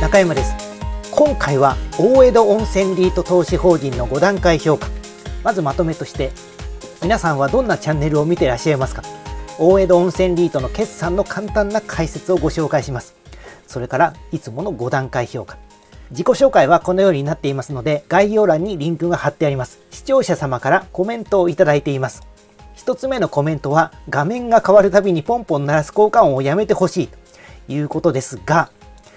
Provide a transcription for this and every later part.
中山です今回は大江戸温泉リート投資法人の5段階評価まずまとめとして皆さんはどんなチャンネルを見ていらっしゃいますか大江戸温泉リートの決算の簡単な解説をご紹介しますそれからいつもの5段階評価自己紹介はこのようになっていますので概要欄にリンクが貼ってあります視聴者様からコメントをいただいています1つ目のコメントは画面が変わるたびにポンポン鳴らす効果音をやめてほしいということですが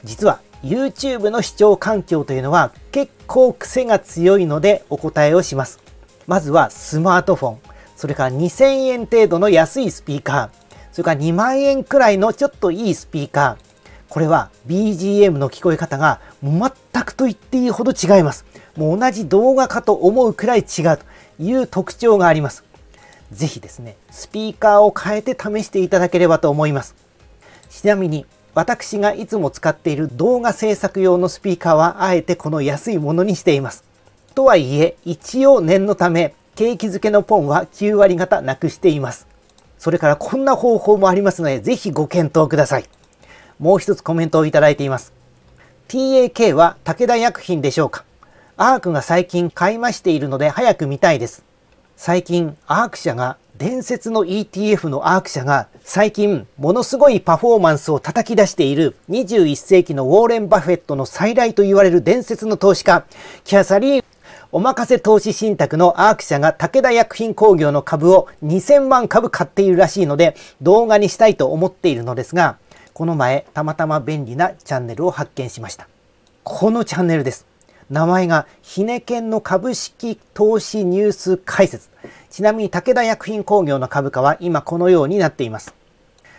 実は YouTube の視聴環境というのは結構癖が強いのでお答えをします。まずはスマートフォン、それから2000円程度の安いスピーカー、それから2万円くらいのちょっといいスピーカー。これは BGM の聞こえ方が全くと言っていいほど違います。もう同じ動画かと思うくらい違うという特徴があります。ぜひですね、スピーカーを変えて試していただければと思います。ちなみに私がいつも使っている動画制作用のスピーカーはあえてこの安いものにしています。とはいえ、一応念のため、景気づけのポンは9割方なくしています。それからこんな方法もありますので、ぜひご検討ください。もう一つコメントをいただいています。TAK は武田薬品でしょうかアークが最近買い増しているので早く見たいです。最近、アーク社が伝説の ETF のアーク社が最近ものすごいパフォーマンスを叩き出している21世紀のウォーレン・バフェットの再来と言われる伝説の投資家、キャサリン・お任せ投資信託のアーク社が武田薬品工業の株を2000万株買っているらしいので動画にしたいと思っているのですが、この前たまたま便利なチャンネルを発見しました。このチャンネルです。名前がひねけんの株式投資ニュース解説。ちなみに武田薬品工業の株価は今このようになっています。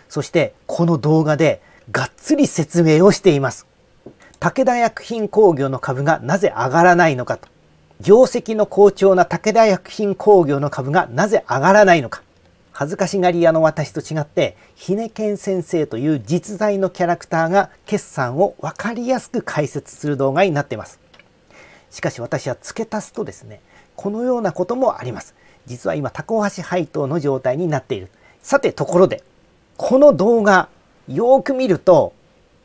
そしてこの動画でがっつり説明をしています。武田薬品工業の株がなぜ上がらないのかと。業績の好調な武田薬品工業の株がなぜ上がらないのか。恥ずかしがり屋の私と違って、ひねけん先生という実在のキャラクターが決算をわかりやすく解説する動画になっています。しかし私は付け足すとですね、このようなこともあります。実は今、タコ橋配当の状態になっている。さて、ところで、この動画、よーく見ると、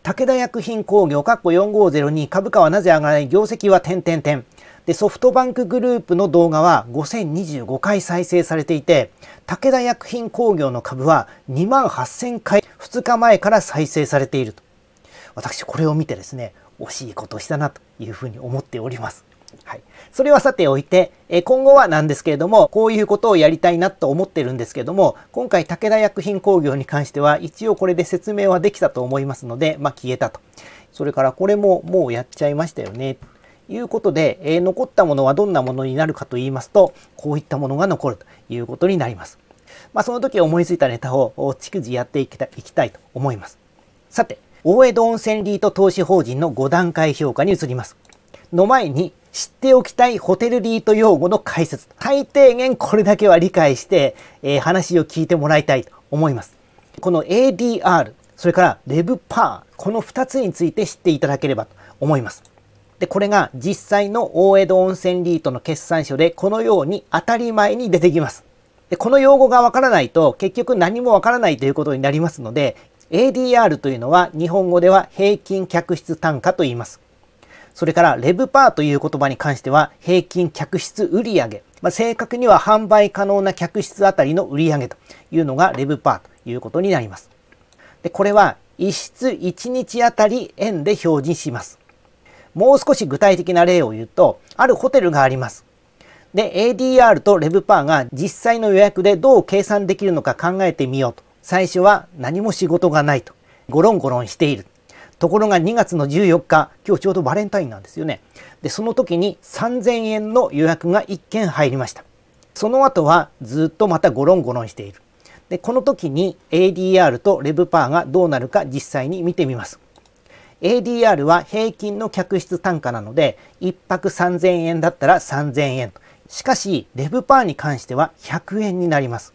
武田薬品工業、っこ4502株価はなぜ上がらない、業績は点々点。で、ソフトバンクグループの動画は5025回再生されていて、武田薬品工業の株は2万8000回2日前から再生されていると。私、これを見てですね、惜しいことしたなと。いうふうに思っております。はい、それはさておいて、え今後はなんですけれどもこういうことをやりたいなと思ってるんですけども今回武田薬品工業に関しては一応これで説明はできたと思いますので、まあ、消えたとそれからこれももうやっちゃいましたよねということで、え残ったものはどんなものになるかと言いますとこういったものが残るということになります。まあ、その時思いついたネタを逐次やっていきたいきたいと思います。さて大江戸温泉リート投資法人の5段階評価に移ります。の前に知っておきたいホテルリート用語の解説。最低限これだけは理解して、えー、話を聞いてもらいたいと思います。この ADR、それからレブパー、この2つについて知っていただければと思います。で、これが実際の大江戸温泉リートの決算書でこのように当たり前に出てきます。でこの用語がわからないと結局何もわからないということになりますので、ADR というのは日本語では平均客室単価と言います。それからレブパーという言葉に関しては平均客室売上、まあ、正確には販売可能な客室あたりの売上というのがレブパーということになります。でこれは1室1日あたり円で表示します。もう少し具体的な例を言うと、あるホテルがあります。で、ADR とレブパーが実際の予約でどう計算できるのか考えてみようと最初は何も仕事がないと。ゴロンゴロンしている。ところが2月の14日、今日ちょうどバレンタインなんですよね。で、その時に3000円の予約が1件入りました。その後はずっとまたゴロンゴロンしている。で、この時に ADR とレブパーがどうなるか実際に見てみます。ADR は平均の客室単価なので、1泊3000円だったら3000円。しかし、レブパーに関しては100円になります。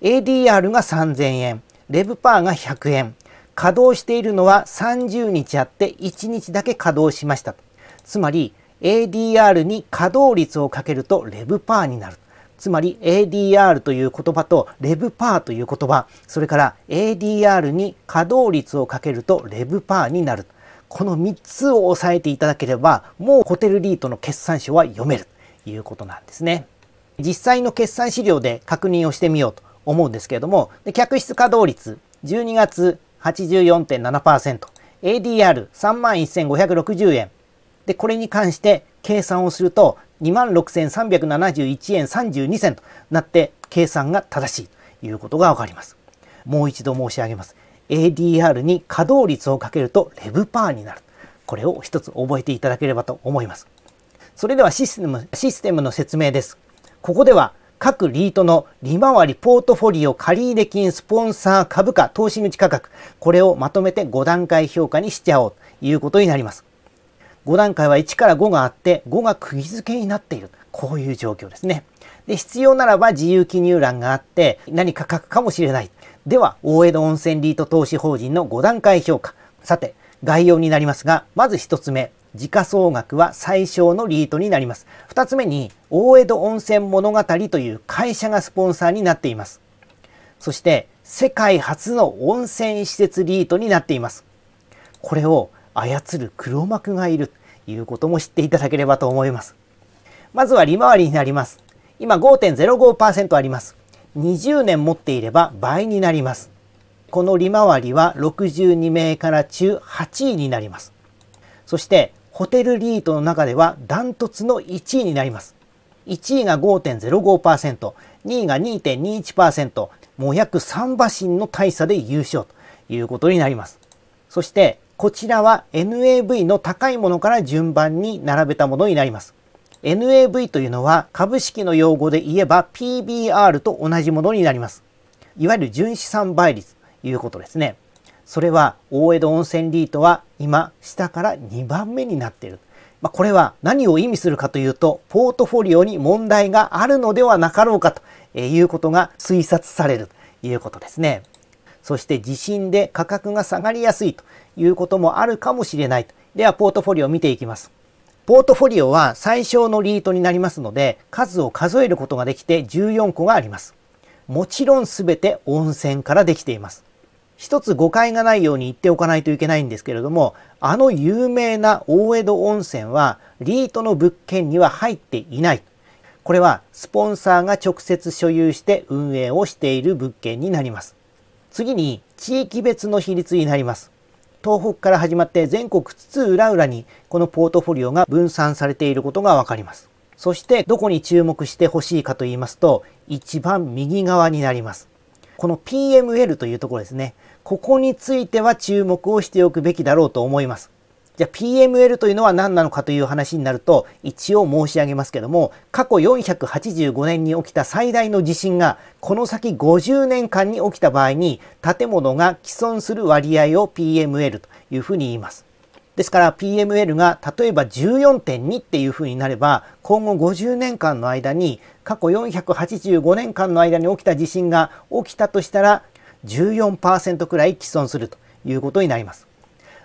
ADR が3000円、レブパーが100円、稼働しているのは30日あって1日だけ稼働しました。つまり ADR に稼働率をかけるとレブパーになる。つまり ADR という言葉とレブパーという言葉、それから ADR に稼働率をかけるとレブパーになる。この3つを押さえていただければ、もうホテルリートの決算書は読めるということなんですね。実際の決算資料で確認をしてみようと思うんですけれども、で客室稼働率12月84.7%、ADR31,560 円。で、これに関して計算をすると26,371円32銭となって計算が正しいということがわかります。もう一度申し上げます。ADR に稼働率をかけるとレブパーになる。これを一つ覚えていただければと思います。それではシステム、システムの説明です。ここでは各リートの利回り、ポートフォリオ、借入金、スポンサー、株価、投資口価格、これをまとめて5段階評価にしちゃおうということになります。5段階は1から5があって、5が釘付けになっている。こういう状況ですね。で、必要ならば自由記入欄があって、何か書くかもしれない。では、大江戸温泉リート投資法人の5段階評価。さて、概要になりますが、まず1つ目、時価総額は最小のリートになります。2つ目に、大江戸温泉物語という会社がスポンサーになっています。そして、世界初の温泉施設リートになっています。これを操る黒幕がいるということも知っていただければと思います。まずは利回りになります。今5.05%あります。20年持っていれば倍になります。この利回りは62名から中8位になります。そしてホテルリートの中ではダントツの1位になります。1位が5.05%、2位が2.21%、もう約3馬身の大差で優勝ということになります。そして、こちらは NAV の高いものから順番に並べたものになります。NAV というのは株式の用語で言えば PBR と同じものになります。いわゆる純資産倍率ということですね。それは大江戸温泉リートは今下から2番目になっている。まあ、これは何を意味するかというと、ポートフォリオに問題があるのではなかろうかということが推察されるということですね。そして地震で価格が下がりやすいということもあるかもしれない。では、ポートフォリオを見ていきます。ポートフォリオは最小のリートになりますので、数を数えることができて14個があります。もちろん全て温泉からできています。一つ誤解がないように言っておかないといけないんですけれども、あの有名な大江戸温泉は、リートの物件には入っていない。これは、スポンサーが直接所有して運営をしている物件になります。次に、地域別の比率になります。東北から始まって全国津々浦々にこのポートフォリオが分散されていることがわかります。そしてどこに注目してほしいかと言いますと、一番右側になります。この PML というところですね。ここについては注目をしておくべきだろうと思います。じゃあ PML というのは何なのかという話になると一応申し上げますけども過去485年に起きた最大の地震がこの先50年間に起きた場合に建物が既存する割合を PML というふうに言います。ですから PML が例えば14.2っていうふうになれば今後50年間の間に過去485年間の間に起きた地震が起きたとしたら14%くらい既存するということになります。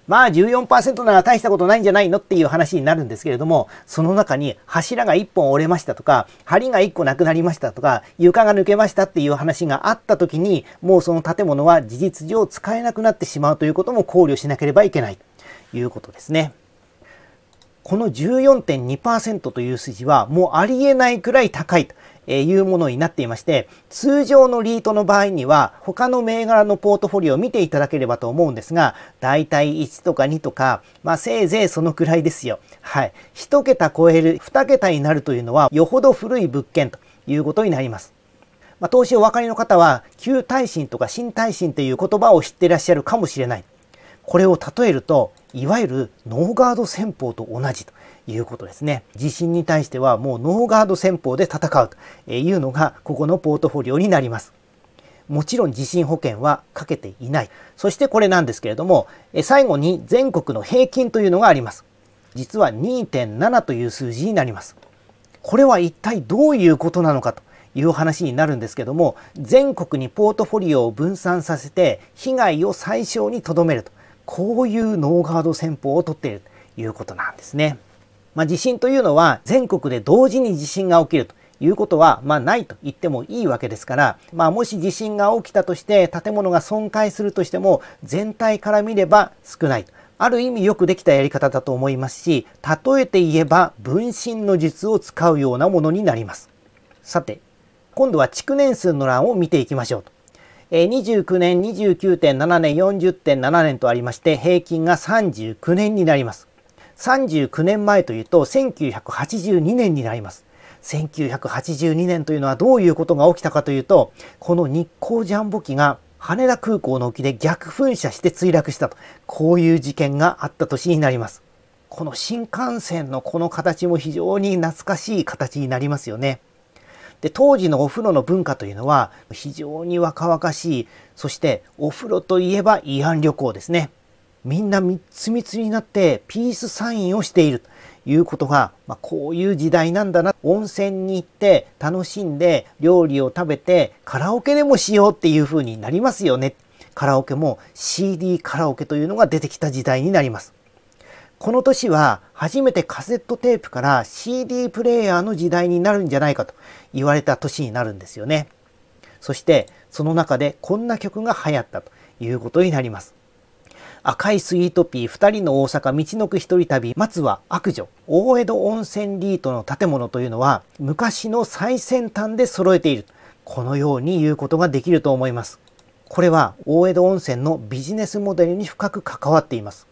まあ14%なら大したことないんじゃないのっていう話になるんですけれども、その中に柱が1本折れましたとか、梁が1個なくなりましたとか、床が抜けましたっていう話があった時に、もうその建物は事実上使えなくなってしまうということも考慮しなければいけないということですね。この14.2%という数字はもうありえないくらい高いとえー、いうものになっていまして、通常のリートの場合には、他の銘柄のポートフォリオを見ていただければと思うんですが、だいたい1とか2とか、まあせいぜいそのくらいですよ。はい。1桁超える、2桁になるというのは、よほど古い物件ということになります。まあ、投資お分かりの方は、旧耐震とか新耐震という言葉を知っていらっしゃるかもしれない。これを例えると、いわゆるノーガード戦法と同じということですね。地震に対してはもうノーガード戦法で戦うというのがここのポートフォリオになります。もちろん地震保険はかけていない。そしてこれなんですけれども、最後に全国の平均というのがあります。実は2.7という数字になります。これは一体どういうことなのかという話になるんですけども、全国にポートフォリオを分散させて被害を最小にとどめると。こういうノーガード戦法を取っているということなんですね。まあ、地震というのは全国で同時に地震が起きるということは、まあ、ないと言ってもいいわけですから、まあ、もし地震が起きたとして建物が損壊するとしても全体から見れば少ないと。ある意味よくできたやり方だと思いますし例えて言えば分身の術を使うようなものになりますさて今度は築年数の欄を見ていきましょうと29年29.7年40.7年とありまして平均が39年になります39年前というと1982年になります。1982年というのはどういうことが起きたかというと、この日光ジャンボ機が羽田空港の沖で逆噴射して墜落したと、こういう事件があった年になります。この新幹線のこの形も非常に懐かしい形になりますよね。で当時のお風呂の文化というのは非常に若々しいそしてお風呂といえば慰安旅行ですねみんなつ三つになってピースサインをしているということが、まあ、こういう時代なんだな。温泉に行って楽しんで料理を食べてカラオケでもしようっていう風になりますよね。カラオケも CD カラオケというのが出てきた時代になります。この年は初めてカセットテープから CD プレーヤーの時代になるんじゃないかと言われた年になるんですよね。そしてその中でこんな曲が流行ったということになります。赤いスイートピー2人の大阪道のく一人旅まずは悪女大江戸温泉リートの建物というのは昔の最先端で揃えているこのように言うことができると思いますこれは大江戸温泉のビジネスモデルに深く関わっています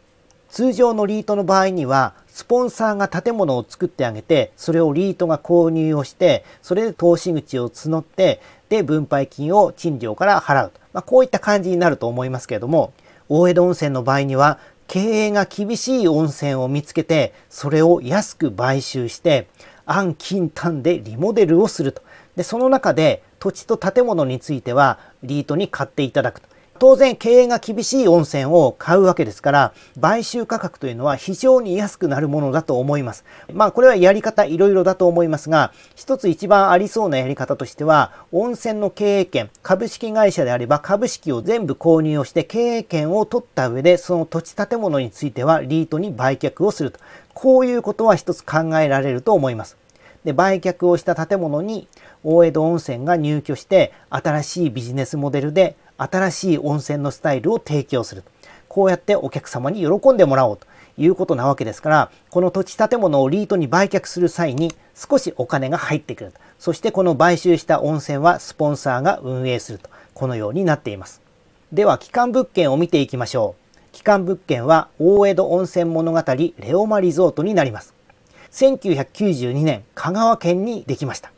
通常のリートの場合にはスポンサーが建物を作ってあげてそれをリートが購入をしてそれで投資口を募ってで分配金を賃料から払うと、まあ、こういった感じになると思いますけれども大江戸温泉の場合には経営が厳しい温泉を見つけてそれを安く買収して安金単でリモデルをするとでその中で土地と建物についてはリートに買っていただくと当然経営が厳しい温泉を買うわけですから買収価格というのは非常に安くなるものだと思いますまあこれはやり方いろいろだと思いますが一つ一番ありそうなやり方としては温泉の経営権株式会社であれば株式を全部購入をして経営権を取った上でその土地建物についてはリートに売却をするとこういうことは一つ考えられると思いますで売却をした建物に大江戸温泉が入居して新しいビジネスモデルで新しい温泉のスタイルを提供すると。こうやってお客様に喜んでもらおうということなわけですから、この土地建物をリートに売却する際に少しお金が入ってくると。そしてこの買収した温泉はスポンサーが運営すると。このようになっています。では、基幹物件を見ていきましょう。基幹物件は大江戸温泉物語レオマリゾートになります。1992年、香川県にできました。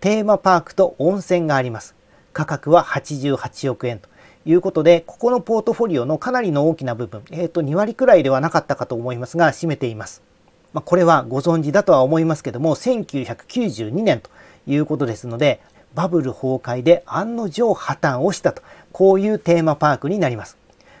テーマパークと温泉があります。価格は88億円ということで、ここのポートフォリオのかなりの大きな部分、えー、と2割くらいではなかったかと思いますが、占めています。まあ、これはご存知だとは思いますけども、1992年ということですので、バブル崩壊で案の定破綻をしたと、こういうテーマパークになります。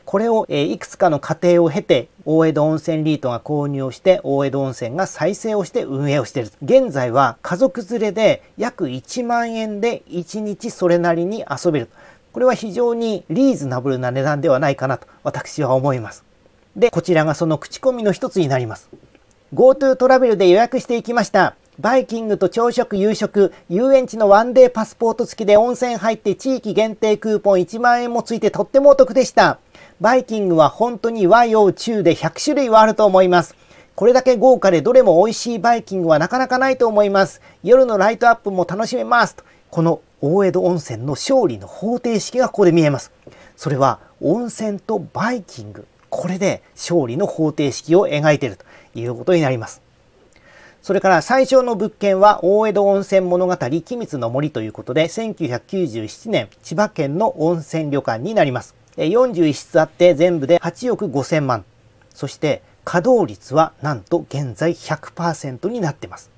これを、えいくつかの過程を経て大江戸温泉リートが購入をして大江戸温泉が再生をして運営をしている現在は家族連れで約1万円で1日それなりに遊べるこれは非常にリーズナブルな値段ではないかなと私は思いますでこちらがその口コミの一つになります GoTo トラベルで予約していきましたバイキングと朝食、夕食、遊園地のワンデーパスポート付きで温泉入って地域限定クーポン1万円もついてとってもお得でした。バイキングは本当に和洋中で100種類はあると思います。これだけ豪華でどれも美味しいバイキングはなかなかないと思います。夜のライトアップも楽しめます。とこの大江戸温泉の勝利の方程式がここで見えます。それは温泉とバイキング。これで勝利の方程式を描いているということになります。それから最初の物件は大江戸温泉物語機密の森ということで1997年千葉県の温泉旅館になります。41室あって全部で8億5000万。そして稼働率はなんと現在100%になってます。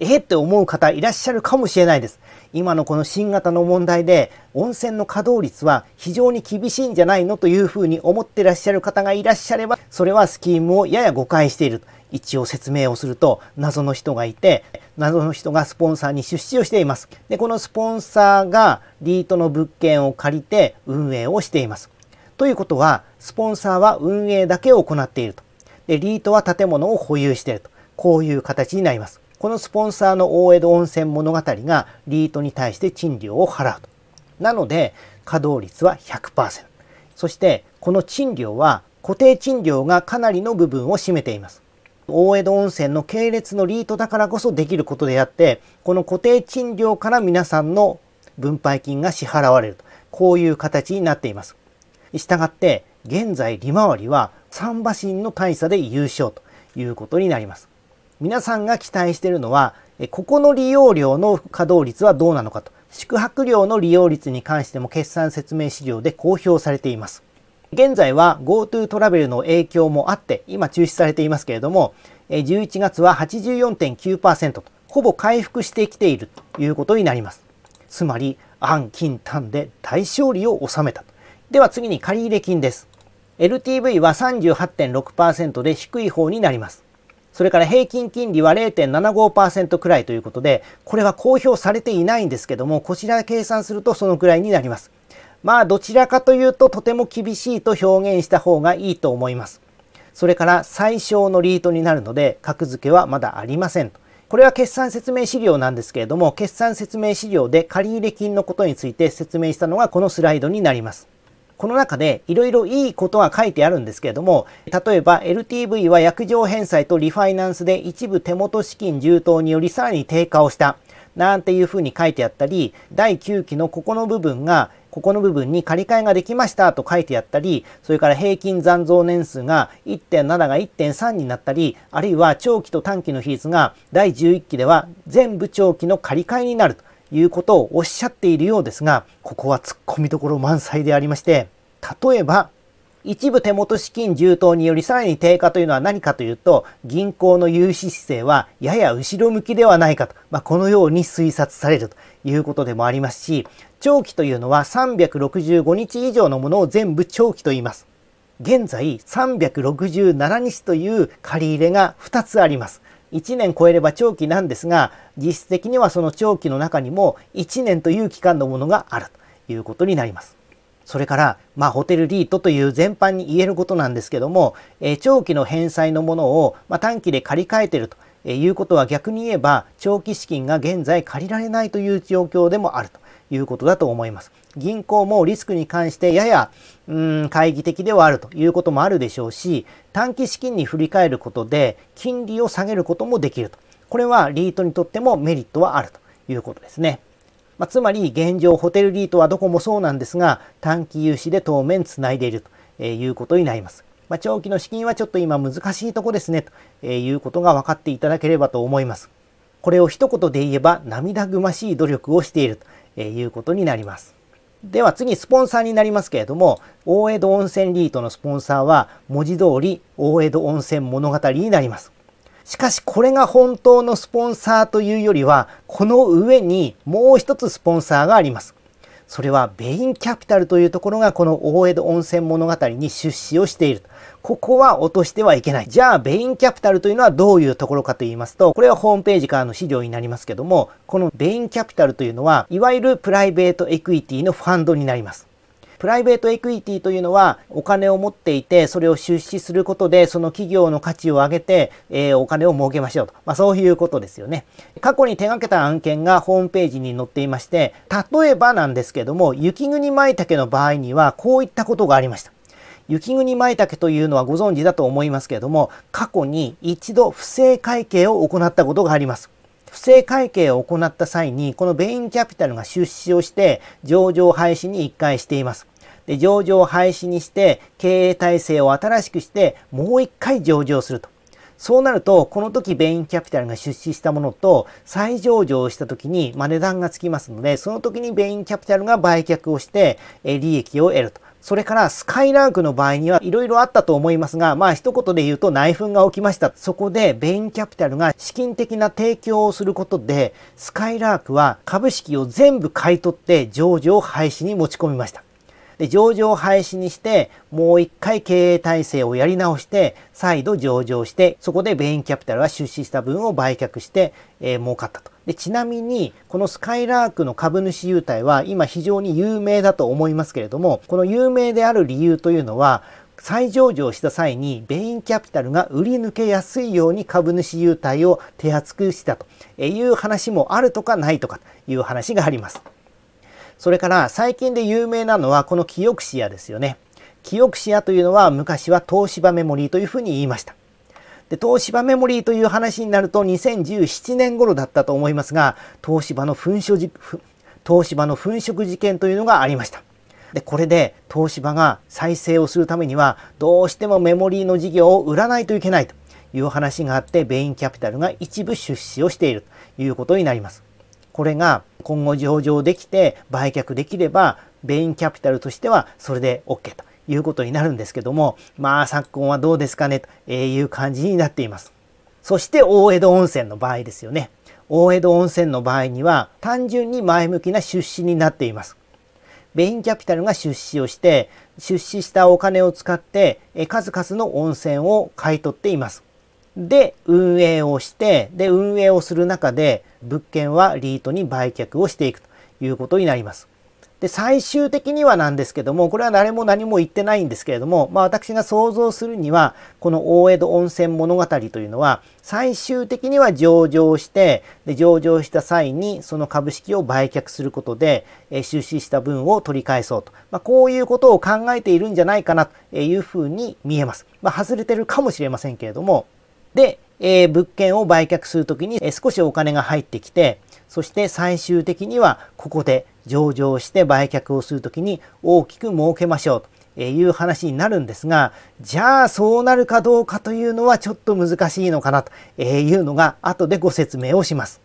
えって思う方いらっしゃるかもしれないです。今のこの新型の問題で温泉の稼働率は非常に厳しいんじゃないのというふうに思ってらっしゃる方がいらっしゃれば、それはスキームをやや誤解している。一応説明をすると謎の人がいて謎の人がスポンサーに出資をしています。でこのスポンサーがリートの物件を借りて運営をしています。ということはスポンサーは運営だけを行っていると。でリートは建物を保有しているとこういう形になります。このスポンサーの大江戸温泉物語がリートに対して賃料を払うと。なので稼働率は100%。そしてこの賃料は固定賃料がかなりの部分を占めています。大江戸温泉の系列のリートだからこそできることであって、この固定賃料から皆さんの分配金が支払われると。こういう形になっています。したがって、現在利回りは3馬身の大差で優勝ということになります。皆さんが期待しているのは、ここの利用料の稼働率はどうなのかと、宿泊料の利用率に関しても決算説明資料で公表されています。現在は GoTo トラベルの影響もあって、今中止されていますけれども、11月は84.9%と、ほぼ回復してきているということになります。つまり、暗金単で大勝利を収めたでは次に借入金です。LTV は38.6%で低い方になります。それから平均金利は0.75%くらいということで、これは公表されていないんですけども、こちら計算するとそのくらいになります。まあどちらかというととても厳しいと表現した方がいいと思います。それから最小のリートになるので格付けはまだありませんこれは決算説明資料なんですけれども、決算説明資料で借入金のことについて説明したのがこのスライドになります。この中でいろいろいいことが書いてあるんですけれども、例えば LTV は約定返済とリファイナンスで一部手元資金充当によりさらに低下をした。なんていうふうに書いてあったり、第9期のここの部分がここの部分に借り換えができましたと書いてあったり、それから平均残像年数が1.7が1.3になったり、あるいは長期と短期の比率が第11期では全部長期の借り換えになるということをおっしゃっているようですが、ここは突っ込みどころ満載でありまして、例えば、一部手元資金充当によりさらに低下というのは何かというと、銀行の融資姿勢はやや後ろ向きではないかと、まあ、このように推察されるということでもありますし、長期というのは365日以上のものを全部長期と言います。現在367日という借り入れが2つあります。1年超えれば長期なんですが、実質的にはその長期の中にも1年という期間のものがあるということになります。それから、まあ、ホテルリートという全般に言えることなんですけども、え長期の返済のものを、ま短期で借り換えてるということは逆に言えば、長期資金が現在借りられないという状況でもあると。いうことだと思います。銀行もリスクに関してやや、うん、懐疑的ではあるということもあるでしょうし、短期資金に振り返ることで金利を下げることもできると。これはリートにとってもメリットはあるということですね。まあ、つまり現状ホテルリートはどこもそうなんですが、短期融資で当面つないでいるということになります。まあ、長期の資金はちょっと今難しいとこですね、ということが分かっていただければと思います。これを一言で言えば涙ぐましい努力をしているとえー、いうことになります。では次スポンサーになりますけれども大江戸温泉リートのスポンサーは文字通り大江戸温泉物語になりますしかしこれが本当のスポンサーというよりはこの上にもう一つスポンサーがありますそれはベインキャピタルというところがこの大江戸温泉物語に出資をしている。ここは落としてはいけない。じゃあ、ベインキャピタルというのはどういうところかと言いますと、これはホームページからの資料になりますけども、このベインキャピタルというのは、いわゆるプライベートエクイティのファンドになります。プライベートエクイティというのはお金を持っていてそれを出資することでその企業の価値を上げて、えー、お金を儲けましょうと、まあ、そういうことですよね。過去に手がけた案件がホームページに載っていまして例えばなんですけども雪国舞茸の場合にはこういったことがありました。雪国舞茸というのはご存知だと思いますけれども過去に一度不正会計を行ったことがあります。不正会計を行った際にこのベインキャピタルが出資をして上場廃止に1回しています。で、上場廃止にして、経営体制を新しくして、もう一回上場すると。そうなると、この時ベインキャピタルが出資したものと、再上場した時に、まあ、値段がつきますので、その時にベインキャピタルが売却をして、え利益を得ると。それからスカイラークの場合にはいろいろあったと思いますが、まあ一言で言うと内紛が起きました。そこでベインキャピタルが資金的な提供をすることで、スカイラークは株式を全部買い取って上場廃止に持ち込みました。で上場廃止にしてもう一回経営体制をやり直して再度上場してそこでベインキャピタルは出資した分を売却して、えー、儲かったと。でちなみにこのスカイラークの株主優待は今非常に有名だと思いますけれどもこの有名である理由というのは再上場した際にベインキャピタルが売り抜けやすいように株主優待を手厚くしたという話もあるとかないとかという話があります。それから最近で有名なのはこのキオクシアですよね。キオクシアというのは昔は東芝メモリーというふうに言いました。で東芝メモリーという話になると2017年頃だったと思いますが東芝の粉飾東芝の粉飾事件というのがありました。でこれで東芝が再生をするためにはどうしてもメモリーの事業を売らないといけないという話があってベインキャピタルが一部出資をしているということになります。これが今後上場できて売却できればベインキャピタルとしてはそれで OK ということになるんですけどもまあ昨今はどうですかねという感じになっています。そして大江戸温泉の場合ですよね。大江戸温泉の場合には単純に前向きな出資になっています。ベインキャピタルが出資をして出資したお金を使って数々の温泉を買い取っています。で運営をしてで運営をする中で物件はリートに売却をしていくということになります。で最終的にはなんですけどもこれは誰も何も言ってないんですけれども、まあ、私が想像するにはこの大江戸温泉物語というのは最終的には上場してで上場した際にその株式を売却することで、え出資した分を取り返そうと、まあ、こういうことを考えているんじゃないかなというふうに見えます。まあ、外れてるかもしれませんけれどもで、えー、物件を売却するときに、え少しお金が入ってきて、そして最終的にはここで上場して売却をするときに大きく儲けましょうという話になるんですが、じゃあそうなるかどうかというのはちょっと難しいのかなというのが後でご説明をします。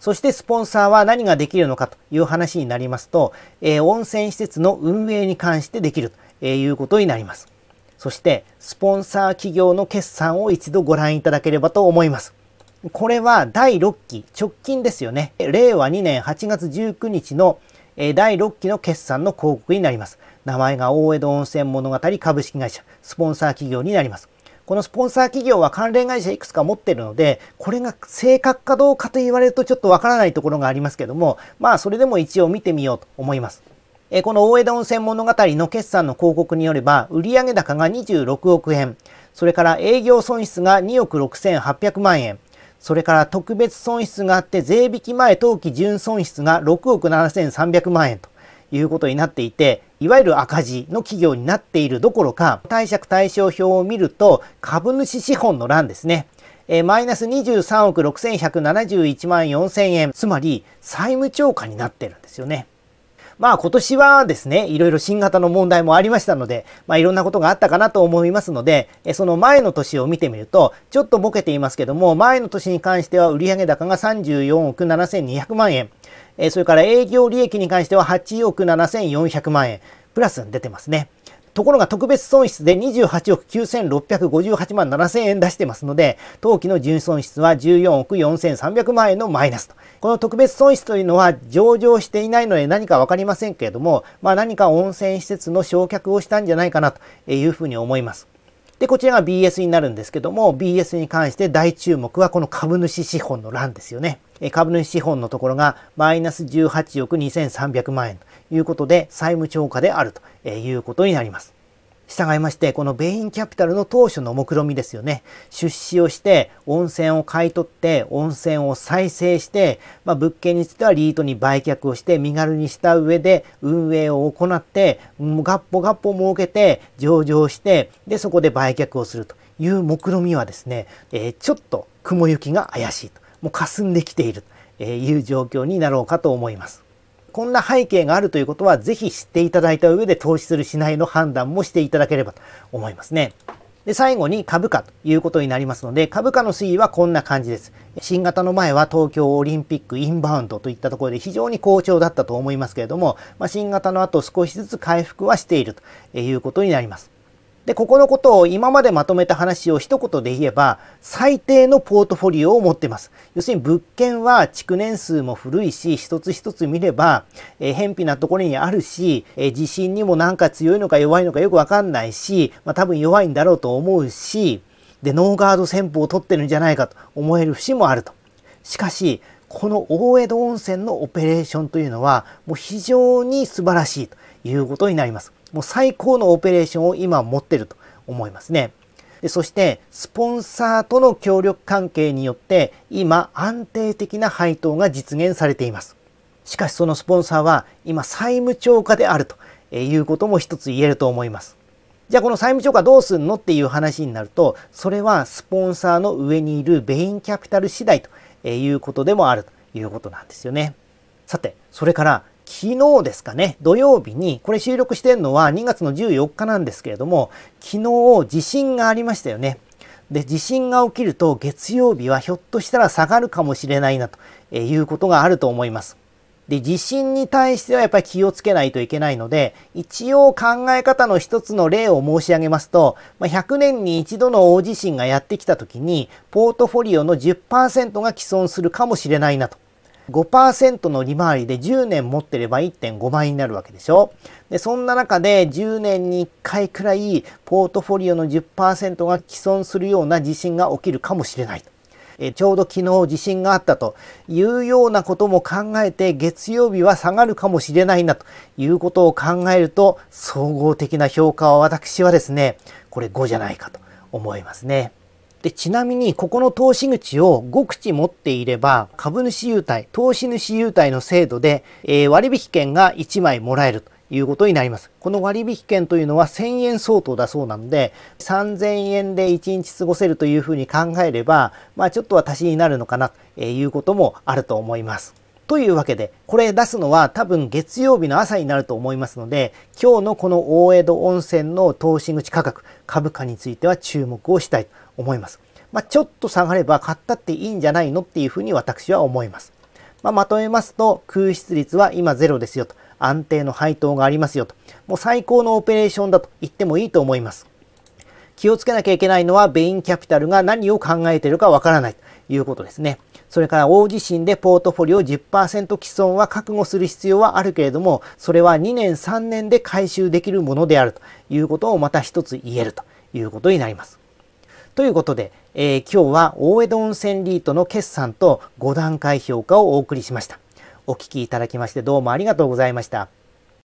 そしてスポンサーは何ができるのかという話になりますと、え温泉施設の運営に関してできるということになります。そしてスポンサー企業の決算を一度ご覧いただければと思います。これは第6期、直近ですよね。令和2年8月19日の第6期の決算の広告になります。名前が大江戸温泉物語株式会社、スポンサー企業になります。このスポンサー企業は関連会社いくつか持ってるので、これが正確かどうかと言われるとちょっとわからないところがありますけども、まあそれでも一応見てみようと思います。えこの大江戸温泉物語の決算の広告によれば、売上高が26億円、それから営業損失が2億6800万円、それから特別損失があって税引き前当期純損失が6億7300万円ということになっていて、いわゆる赤字の企業になっているどころか、貸借対照表を見ると、株主資本の欄ですね。えー、マイナス23億6171万4000円。つまり、債務超過になってるんですよね。まあ今年はですね、いろいろ新型の問題もありましたので、まあいろんなことがあったかなと思いますので、その前の年を見てみると、ちょっとボケていますけども、前の年に関しては売上高が34億7200万円、それから営業利益に関しては8億7400万円、プラス出てますね。ところが特別損失で28億9658万7000円出してますので、当期の純損失は14億4300万円のマイナスと。この特別損失というのは上場していないので何かわかりませんけれども、まあ何か温泉施設の焼却をしたんじゃないかなというふうに思います。で、こちらが BS になるんですけども、BS に関して大注目はこの株主資本の欄ですよね。株主資本のところがマイナス18億2300万円ということで、債務超過であるということになります。従いまして、このベインキャピタルの当初の目論見ですよね。出資をして、温泉を買い取って、温泉を再生して、まあ、物件についてはリートに売却をして、身軽にした上で運営を行って、ガッポガッポ儲けて、上場して、で、そこで売却をするという目論見はですね、えー、ちょっと雲行きが怪しいと。もう霞んできているという状況になろうかと思います。こんな背景があるということは、ぜひ知っていただいた上で投資するしないの判断もしていただければと思いますね。で、最後に株価ということになりますので、株価の推移はこんな感じです。新型の前は東京オリンピックインバウンドといったところで非常に好調だったと思いますけれども、まあ、新型の後少しずつ回復はしているということになります。でここのことを今までまとめた話を一言で言えば最低のポートフォリオを持ってます要するに物件は築年数も古いし一つ一つ見れば、えー、偏僻なところにあるし、えー、地震にもなんか強いのか弱いのかよくわかんないし、まあ、多分弱いんだろうと思うしでノーガード戦法を取ってるんじゃないかと思える節もあると。しかしこの大江戸温泉のオペレーションというのはもう非常に素晴らしいということになります。もう最高のオペレーションを今持ってると思いますね。でそしてスポンサーとの協力関係によって今安定的な配当が実現されています。しかしそのスポンサーは今債務超過であるということも一つ言えると思います。じゃあこの債務超過どうすんのっていう話になるとそれはスポンサーの上にいるベインキャピタル次第とえいうことでもあるということなんですよね。さて、それから昨日ですかね、土曜日に、これ収録してるのは2月の14日なんですけれども、昨日地震がありましたよね。で、地震が起きると月曜日はひょっとしたら下がるかもしれないなということがあると思います。で、震に対してはやっぱり気をつけないといけないので、一応考え方の一つの例を申し上げますと、ま100年に一度の大地震がやってきた時に、ポートフォリオの10%が既存するかもしれないなと。5%の利回りで10年持ってれば1.5倍になるわけでしょで、そんな中で10年に1回くらいポートフォリオの10%が既存するような地震が起きるかもしれないと。えちょうど昨日地震があったというようなことも考えて月曜日は下がるかもしれないなということを考えると総合的な評価は私はですねこれ5じゃないかと思いますね。でちなみにここの投資口を5口持っていれば株主優待投資主優待の制度で、えー、割引券が1枚もらえるということになります。この割引券というのは1000円相当だそうなので、3000円で1日過ごせるというふうに考えれば、まあちょっとは足しになるのかなということもあると思います。というわけで、これ出すのは多分月曜日の朝になると思いますので、今日のこの大江戸温泉の投資口価格、株価については注目をしたいと思います。まあ、ちょっと下がれば買ったっていいんじゃないのっていうふうに私は思います。まあ、まとめますと、空室率は今ゼロですよと。安定の配当がありますよと。もう最高のオペレーションだと言ってもいいと思います。気をつけなきゃいけないのは、ベインキャピタルが何を考えているかわからないということですね。それから大地震でポートフォリオ10%既存は覚悟する必要はあるけれども、それは2年3年で回収できるものであるということをまた一つ言えるということになります。ということで、えー、今日は大江戸温泉リートの決算と5段階評価をお送りしました。お聴きいただきましてどうもありがとうございました。